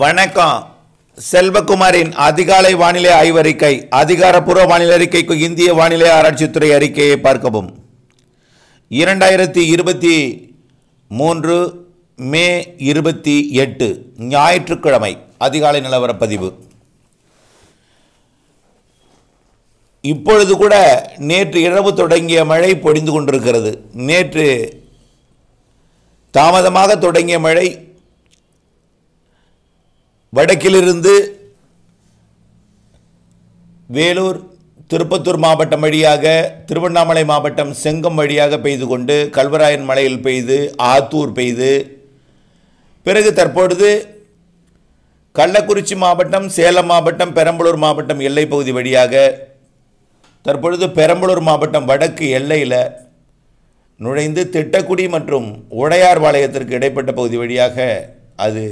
வணக்கம் செல்வகுமாரின் அதிகாலை வானிலை ஆய்வறிக்கை அதிகாரப்பூர்வ வானிலை அறிக்கைக்கு இந்திய வானிலை ஆராய்ச்சித்துறை அறிக்கையை பார்க்கவும் இரண்டாயிரத்தி இருபத்தி மூன்று மே இருபத்தி எட்டு ஞாயிற்றுக்கிழமை அதிகாலை நிலவரப்பதிவு இப்பொழுது கூட நேற்று இரவு தொடங்கிய மழை பொழிந்து கொண்டிருக்கிறது நேற்று தாமதமாக தொடங்கிய மழை வடக்கிலிருந்து வேலூர் திருப்பத்தூர் மாவட்டம் வழியாக திருவண்ணாமலை மாவட்டம் செங்கம் வழியாக பெய்து கொண்டு கல்வராயன் மலையில் பெய்து ஆத்தூர் பெய்து பிறகு தற்பொழுது கள்ளக்குறிச்சி மாவட்டம் சேலம் மாவட்டம் பெரம்பலூர் மாவட்டம் எல்லை பகுதி வழியாக தற்பொழுது பெரம்பலூர் மாவட்டம் வடக்கு எல்லையில் நுழைந்து திட்டக்குடி மற்றும் உடையார் வாளையத்திற்கு இடைப்பட்ட பகுதி வழியாக அது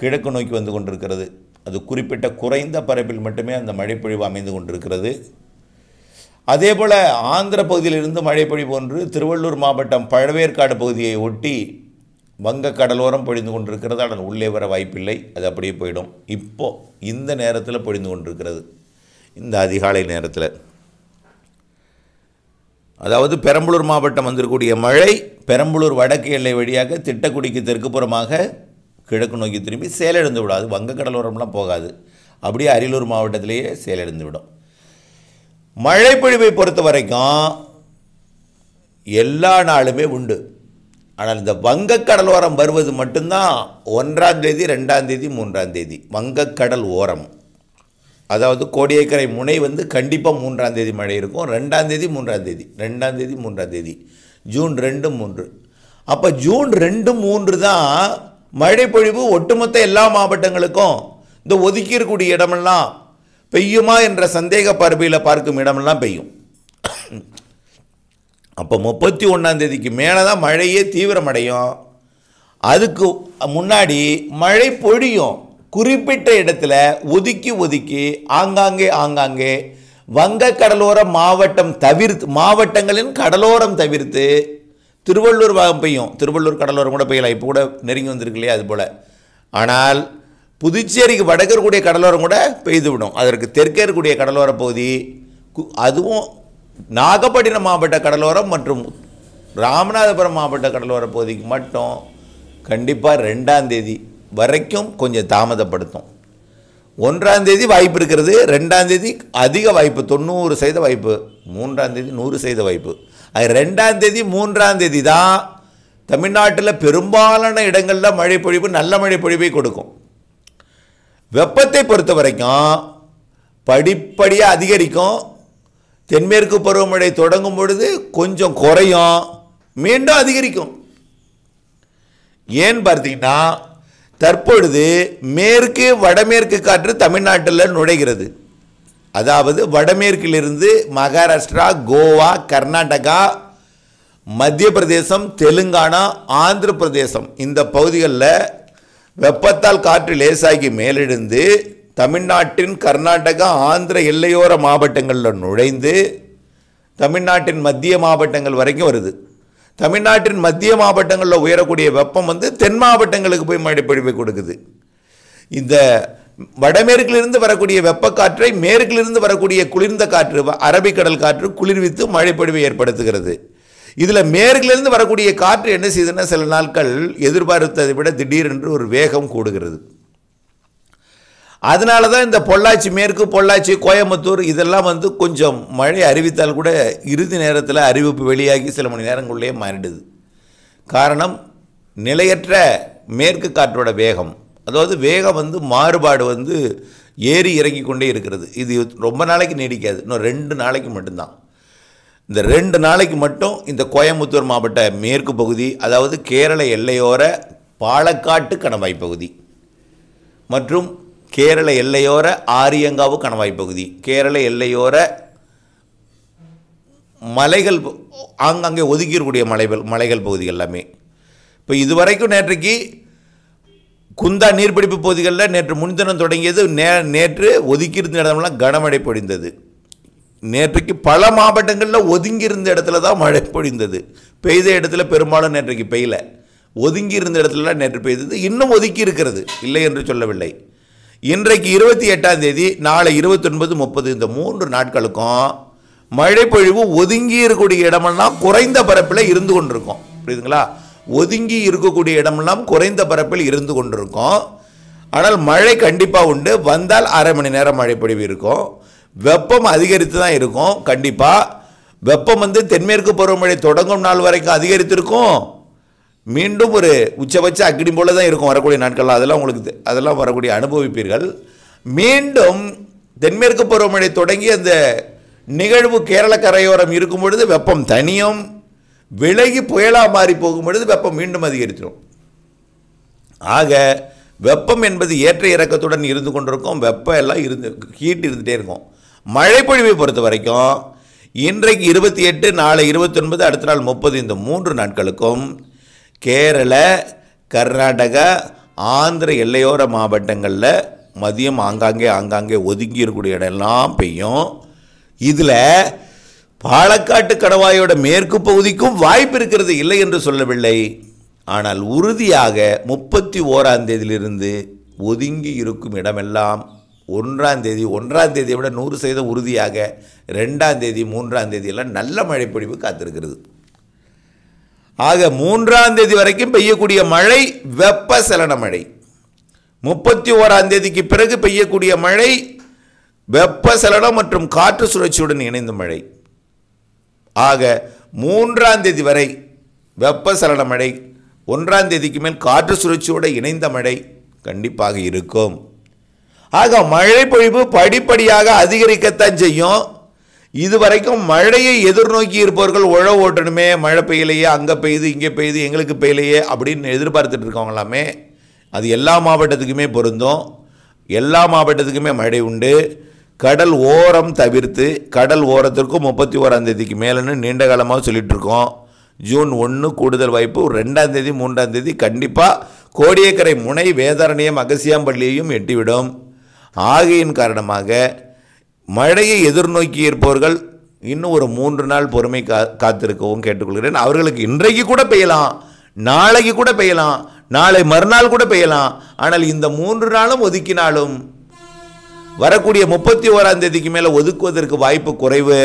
கிழக்கு நோக்கி வந்து கொண்டிருக்கிறது அது குறிப்பிட்ட குறைந்த பரப்பில் மட்டுமே அந்த மழைப்பொழிவு அமைந்து கொண்டிருக்கிறது அதே போல் ஆந்திர பகுதியிலிருந்து மழைப்பொழிவு ஒன்று திருவள்ளூர் மாவட்டம் பழவேற்காடு பகுதியை ஒட்டி வங்க கடலோரம் பொழிந்து கொண்டிருக்கிறது அதன் உள்ளே வர வாய்ப்பில்லை அது அப்படியே போயிடும் இப்போது இந்த நேரத்தில் பொழிந்து கொண்டிருக்கிறது இந்த அதிகாலை நேரத்தில் அதாவது பெரம்பலூர் மாவட்டம் வந்திருக்கக்கூடிய மழை பெரம்பலூர் வடக்கு எல்லை வழியாக திட்டக்குடிக்கு தெற்கு புறமாக கிழக்கு நோக்கி திரும்பி சேலடைந்து விடாது அது வங்கக்கடலோரம்லாம் போகாது அப்படியே அரியலூர் மாவட்டத்திலேயே சேலடைந்து விடும் மழைப்பொழிவை பொறுத்த வரைக்கும் எல்லா நாளுமே உண்டு ஆனால் இந்த வங்கக்கடலோரம் வருவது மட்டும்தான் ஒன்றாம் தேதி ரெண்டாம் தேதி மூன்றாம் தேதி வங்கக்கடல் ஓரம் அதாவது கோடியக்கரை முனை வந்து கண்டிப்பாக மூன்றாம் தேதி மழை இருக்கும் ரெண்டாம் தேதி மூன்றாம் தேதி ரெண்டாம் தேதி மூன்றாம் தேதி ஜூன் ரெண்டு மூன்று அப்போ ஜூன் ரெண்டு மூன்று தான் மழை பொழிவு ஒட்டுமொத்த எல்லா மாவட்டங்களுக்கும் இந்த ஒதுக்கி இருக்கக்கூடிய இடமெல்லாம் பெய்யுமா என்ற சந்தேக பார்வையில் பார்க்கும் இடமெல்லாம் பெய்யும் அப்போ முப்பத்தி தேதிக்கு மேலே தான் மழையே தீவிரமடையும் அதுக்கு முன்னாடி மழை பொழியும் குறிப்பிட்ட இடத்துல ஒதுக்கி ஒதுக்கி ஆங்காங்கே ஆங்காங்கே வங்க கடலோர மாவட்டம் தவிர்த்து மாவட்டங்களின் கடலோரம் தவிர்த்து திருவள்ளூர் பாகம் பெய்யும் திருவள்ளூர் கடலோரம் கூட பெய்யலாம் இப்போ கூட நெருங்கி வந்திருக்கு இல்லையா போல் ஆனால் புதுச்சேரிக்கு வடக்கு கடலோரம் கூட பெய்துவிடும் அதற்கு தெற்கே இருக்கக்கூடிய கடலோர பகுதி அதுவும் நாகப்பட்டினம் மாவட்ட கடலோரம் மற்றும் ராமநாதபுரம் மாவட்ட கடலோர பகுதிக்கு மட்டும் கண்டிப்பாக ரெண்டாம் தேதி வரைக்கும் கொஞ்சம் தாமதப்படுத்தும் ஒன்றாம் தேதி வாய்ப்பு இருக்கிறது ரெண்டாம் தேதி அதிக வாய்ப்பு தொண்ணூறு சதவீத வாய்ப்பு மூன்றாம் தேதி நூறு சதவீத வாய்ப்பு அது ரெண்டாம் தேதி மூன்றாம் தேதி தான் தமிழ்நாட்டில் பெரும்பாலான இடங்களில் மழை பொழிவு நல்ல மழை பொழிவை கொடுக்கும் வெப்பத்தை பொறுத்த வரைக்கும் படிப்படியாக அதிகரிக்கும் தென்மேற்கு பருவமழை தொடங்கும் பொழுது கொஞ்சம் குறையும் மீண்டும் அதிகரிக்கும் ஏன்னு பார்த்தீங்கன்னா தற்பொழுது மேற்கு வடமேற்கு காற்று தமிழ்நாட்டில் நுழைகிறது அதாவது வடமேற்கிலிருந்து மகாராஷ்டிரா கோவா கர்நாடகா மத்திய பிரதேசம் தெலுங்கானா ஆந்திர பிரதேசம் இந்த பகுதிகளில் வெப்பத்தால் காற்று லேசாகி மேலெழுந்து தமிழ்நாட்டின் கர்நாடகா ஆந்திர எல்லையோர மாவட்டங்களில் நுழைந்து தமிழ்நாட்டின் மத்திய மாவட்டங்கள் வரைக்கும் வருது தமிழ்நாட்டின் மத்திய மாவட்டங்களில் உயரக்கூடிய வெப்பம் வந்து தென் மாவட்டங்களுக்கு போய் மடிப்படிப்பை கொடுக்குது இந்த வடமேற்கிலிருந்து வரக்கூடிய வெப்பக்காற்றை மேற்கிலிருந்து வரக்கூடிய குளிர்ந்த காற்று அரபிக்கடல் காற்று குளிர்வித்து மழைப்பொழிவை ஏற்படுத்துகிறது இதில் மேற்கிலிருந்து வரக்கூடிய காற்று என்ன செய்யுதுன்னா சில நாட்கள் எதிர்பார்த்ததை விட திடீரென்று ஒரு வேகம் கூடுகிறது அதனால தான் இந்த பொள்ளாச்சி மேற்கு பொள்ளாச்சி கோயம்புத்தூர் இதெல்லாம் வந்து கொஞ்சம் மழை அறிவித்தால் கூட இறுதி நேரத்தில் அறிவிப்பு வெளியாகி சில மணி நேரங்களிலேயே மாறிடுது காரணம் நிலையற்ற மேற்கு காற்றோட வேகம் அதாவது வேகம் வந்து மாறுபாடு வந்து ஏறி இறங்கி கொண்டே இருக்கிறது இது ரொம்ப நாளைக்கு நீடிக்காது இன்னும் ரெண்டு நாளைக்கு மட்டும்தான் இந்த ரெண்டு நாளைக்கு மட்டும் இந்த கோயம்புத்தூர் மாவட்ட மேற்கு பகுதி அதாவது கேரள எல்லையோர பாலக்காட்டு கணவாய் பகுதி மற்றும் கேரள எல்லையோர ஆரியங்காவு கணவாய் பகுதி கேரள எல்லையோர மலைகள் ஆங்காங்கே ஒதுக்கி மலைகள் மலைகள் பகுதி எல்லாமே இப்போ இதுவரைக்கும் நேற்றைக்கு குந்தா நீர்பிடிப்பு பகுதிகளில் நேற்று முன்தினம் தொடங்கியது நே நேற்று ஒதுக்கியிருந்த இடமெல்லாம் கனமழை பொழிந்தது நேற்றைக்கு பல மாவட்டங்களில் ஒதுங்கியிருந்த இடத்துல தான் மழை பொழிந்தது பெய்த இடத்துல பெரும்பாலும் நேற்றைக்கு பெய்யல ஒதுங்கி இருந்த இடத்துலலாம் நேற்று பெய்தது இன்னும் ஒதுக்கி இருக்கிறது இல்லை என்று சொல்லவில்லை இன்றைக்கு இருபத்தி எட்டாம் தேதி நாளை இருபத்தொன்பது முப்பது இந்த மூன்று நாட்களுக்கும் பொழிவு ஒதுங்கி இருக்கக்கூடிய இடமெல்லாம் குறைந்த பரப்பில் இருந்து கொண்டிருக்கும் புரியுதுங்களா ஒதுங்கி இருக்கக்கூடிய இடமெல்லாம் குறைந்த பரப்பில் இருந்து கொண்டிருக்கும் ஆனால் மழை கண்டிப்பாக உண்டு வந்தால் அரை மணி நேரம் பொழிவு இருக்கும் வெப்பம் அதிகரித்து தான் இருக்கும் கண்டிப்பாக வெப்பம் வந்து தென்மேற்கு பருவமழை தொடங்கும் நாள் வரைக்கும் அதிகரித்திருக்கும் மீண்டும் ஒரு உச்சபட்ச அக்னி போல தான் இருக்கும் வரக்கூடிய நாட்கள்லாம் அதெல்லாம் உங்களுக்கு அதெல்லாம் வரக்கூடிய அனுபவிப்பீர்கள் மீண்டும் தென்மேற்கு பருவமழை தொடங்கி அந்த நிகழ்வு கேரள கரையோரம் இருக்கும் பொழுது வெப்பம் தனியும் விலகி புயலாக மாறி போகும் பொழுது வெப்பம் மீண்டும் அதிகரித்திடும் ஆக வெப்பம் என்பது ஏற்ற இறக்கத்துடன் இருந்து கொண்டிருக்கும் வெப்பம் எல்லாம் இருந்து ஹீட் இருந்துகிட்டே இருக்கும் மழைப்பொழிவை பொறுத்த வரைக்கும் இன்றைக்கு இருபத்தி எட்டு நாளை இருபத்தொன்பது அடுத்த நாள் முப்பது இந்த மூன்று நாட்களுக்கும் கேரள கர்நாடகா ஆந்திர எல்லையோர மாவட்டங்களில் மதியம் ஆங்காங்கே ஆங்காங்கே ஒதுங்கி இடம்லாம் பெய்யும் இதில் பாலக்காட்டு கடவாயோட மேற்கு பகுதிக்கும் வாய்ப்பு இருக்கிறது இல்லை என்று சொல்லவில்லை ஆனால் உறுதியாக முப்பத்தி ஓராம் தேதியிலிருந்து ஒதுங்கி இருக்கும் இடமெல்லாம் ஒன்றாம் தேதி ஒன்றாம் தேதியை விட நூறு செய்த உறுதியாக ரெண்டாம் தேதி மூன்றாம் தேதியெல்லாம் நல்ல மழைப்பொழிவு காத்திருக்கிறது ஆக மூன்றாம் தேதி வரைக்கும் பெய்யக்கூடிய மழை வெப்ப சலன மழை முப்பத்தி ஓராம் தேதிக்கு பிறகு பெய்யக்கூடிய மழை வெப்ப சலனம் மற்றும் காற்று சுழற்சியுடன் இணைந்த மழை ஆக மூன்றாம் தேதி வரை வெப்பசலன மழை ஒன்றாம் தேதிக்கு மேல் காற்று சுழற்சியோடு இணைந்த மழை கண்டிப்பாக இருக்கும் ஆக மழை பொழிவு படிப்படியாக அதிகரிக்கத்தான் செய்யும் இது வரைக்கும் மழையை எதிர்நோக்கி இருப்பவர்கள் உழவு ஓட்டணுமே மழை பெய்யலையே அங்கே பெய்யுது இங்கே பெய்யுது எங்களுக்கு பெய்யலையே அப்படின்னு எதிர்பார்த்துட்டு இருக்கவங்களாமே அது எல்லா மாவட்டத்துக்குமே பொருந்தும் எல்லா மாவட்டத்துக்குமே மழை உண்டு கடல் ஓரம் தவிர்த்து கடல் ஓரத்திற்கும் முப்பத்தி ஓராம் தேதிக்கு மேலேன்னு நீண்ட காலமாக சொல்லிகிட்ருக்கோம் இருக்கோம் ஜூன் ஒன்று கூடுதல் வாய்ப்பு ரெண்டாம் தேதி மூன்றாம் தேதி கண்டிப்பாக கோடியக்கரை முனை வேதாரண்யம் அகசியாம்பள்ளியையும் எட்டிவிடும் ஆகையின் காரணமாக மழையை எதிர்நோக்கி இருப்பவர்கள் இன்னும் ஒரு மூன்று நாள் பொறுமை கா காத்திருக்கவும் கேட்டுக்கொள்கிறேன் அவர்களுக்கு இன்றைக்கு கூட பெய்யலாம் நாளைக்கு கூட பெய்யலாம் நாளை மறுநாள் கூட பெய்யலாம் ஆனால் இந்த மூன்று நாளும் ஒதுக்கினாலும் வரக்கூடிய முப்பத்தி ஓராம் தேதிக்கு மேலே ஒதுக்குவதற்கு வாய்ப்பு குறைவு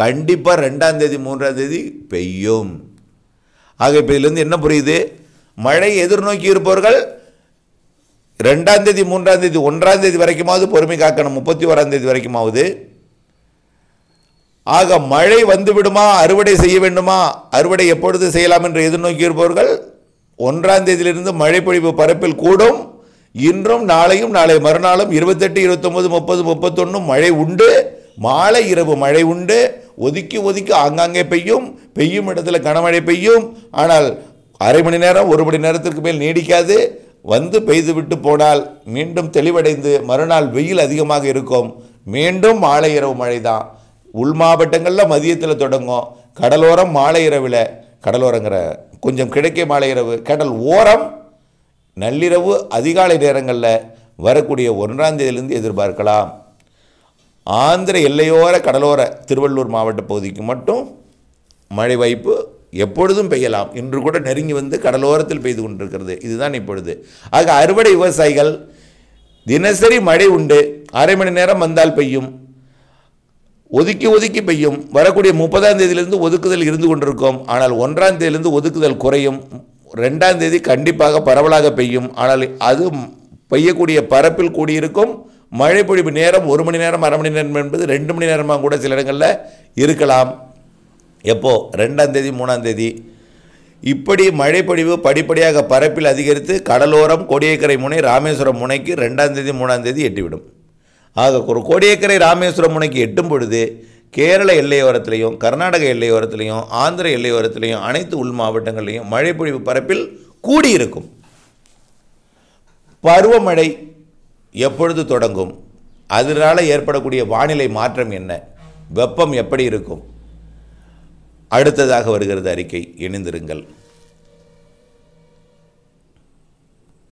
கண்டிப்பாக ரெண்டாம் தேதி மூன்றாம் தேதி பெய்யும் ஆக இப்போ இதுலேருந்து என்ன புரியுது மழை எதிர்நோக்கி இருப்பவர்கள் ரெண்டாம் தேதி மூன்றாம் தேதி ஒன்றாம் தேதி வரைக்குமாவது பொறுமை காக்கணும் முப்பத்தி ஓராம் தேதி வரைக்குமாவது ஆக மழை வந்துவிடுமா அறுவடை செய்ய வேண்டுமா அறுவடை எப்பொழுது செய்யலாம் என்று எதிர்நோக்கி இருப்பவர்கள் ஒன்றாம் தேதியிலிருந்து மழை பொழிவு பரப்பில் கூடும் இன்றும் நாளையும் நாளை மறுநாளும் இருபத்தெட்டு இருபத்தொம்பது முப்பது முப்பத்தொன்று மழை உண்டு மாலை இரவு மழை உண்டு ஒதுக்கி ஒதுக்கி ஆங்காங்கே பெய்யும் பெய்யும் இடத்துல கனமழை பெய்யும் ஆனால் அரை மணி நேரம் ஒரு மணி நேரத்திற்கு மேல் நீடிக்காது வந்து பெய்து விட்டு போனால் மீண்டும் தெளிவடைந்து மறுநாள் வெயில் அதிகமாக இருக்கும் மீண்டும் மாலை இரவு மழை தான் உள் மாவட்டங்களில் மதியத்தில் தொடங்கும் கடலோரம் மாலை இரவில் கடலோரங்கிற கொஞ்சம் கிடைக்க மாலை இரவு கடல் ஓரம் நள்ளிரவு அதிகாலை நேரங்களில் வரக்கூடிய ஒன்றாம் தேதியிலிருந்து எதிர்பார்க்கலாம் ஆந்திர எல்லையோர கடலோர திருவள்ளூர் மாவட்ட பகுதிக்கு மட்டும் மழை வாய்ப்பு எப்பொழுதும் பெய்யலாம் இன்று கூட நெருங்கி வந்து கடலோரத்தில் பெய்து கொண்டிருக்கிறது இதுதான் இப்பொழுது ஆக அறுவடை விவசாயிகள் தினசரி மழை உண்டு அரை மணி நேரம் வந்தால் பெய்யும் ஒதுக்கி ஒதுக்கி பெய்யும் வரக்கூடிய முப்பதாம் தேதியிலிருந்து ஒதுக்குதல் இருந்து கொண்டிருக்கும் ஆனால் ஒன்றாம் தேதியிலிருந்து ஒதுக்குதல் குறையும் ரெண்டாம் தேதி கண்டிப்பாக பரவலாக பெய்யும் ஆனால் அது பெய்யக்கூடிய பரப்பில் கூடியிருக்கும் மழை பொழிவு நேரம் ஒரு மணி நேரம் அரை மணி நேரம் என்பது ரெண்டு மணி நேரமாக கூட சில இடங்களில் இருக்கலாம் எப்போது ரெண்டாம் தேதி மூணாம் தேதி இப்படி மழைப்பொழிவு படிப்படியாக பரப்பில் அதிகரித்து கடலோரம் கோடியக்கரை முனை ராமேஸ்வரம் முனைக்கு ரெண்டாம் தேதி மூணாம் தேதி எட்டிவிடும் ஆக ஒரு கோடியக்கரை ராமேஸ்வரம் முனைக்கு எட்டும் பொழுது கேரள எல்லையோரத்திலையும் கர்நாடக எல்லையோரத்திலையும் ஆந்திர எல்லையோரத்திலையும் அனைத்து உள் மழை மழைப்பொழிவு பரப்பில் கூடியிருக்கும் பருவமழை எப்பொழுது தொடங்கும் அதனால் ஏற்படக்கூடிய வானிலை மாற்றம் என்ன வெப்பம் எப்படி இருக்கும் அடுத்ததாக வருகிறது அறிக்கை இணைந்திருங்கள்